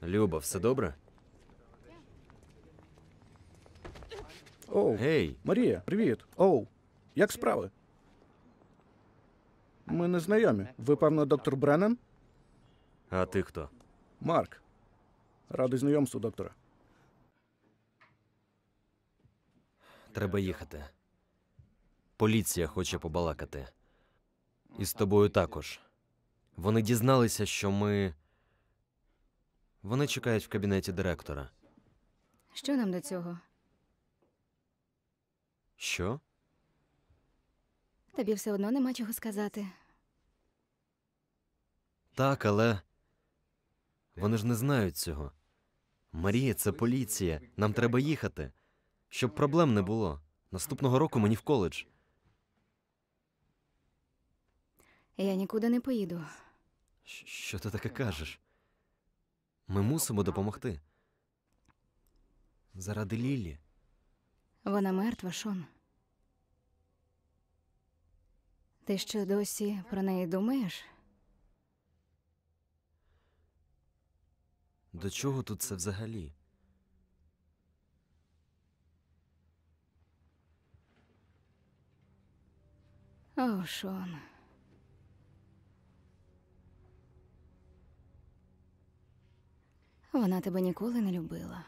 Люба, все добре? Оу, Гей, Марія, привіт. Оу, як справи? Ми не знайомі. Ви, певно, доктор Бреннен? а ти хто? Марк. Радий знайомству, доктора. Треба їхати. Поліція хоче побалакати. І з тобою також. Вони дізналися, що ми вони чекають в кабінеті директора. Що нам до цього? Що? Тобі все одно нема чого сказати. Так, але вони ж не знають цього. Марія, це поліція. Нам треба їхати. Щоб проблем не було. Наступного року мені в коледж. Я нікуди не поїду. Що ти таке кажеш? Ми мусимо допомогти. Заради Ліллі. Вона мертва, Шон. Ти що досі про неї думаєш? До чого тут це взагалі? О, Шон. Вона тебе ніколи не любила.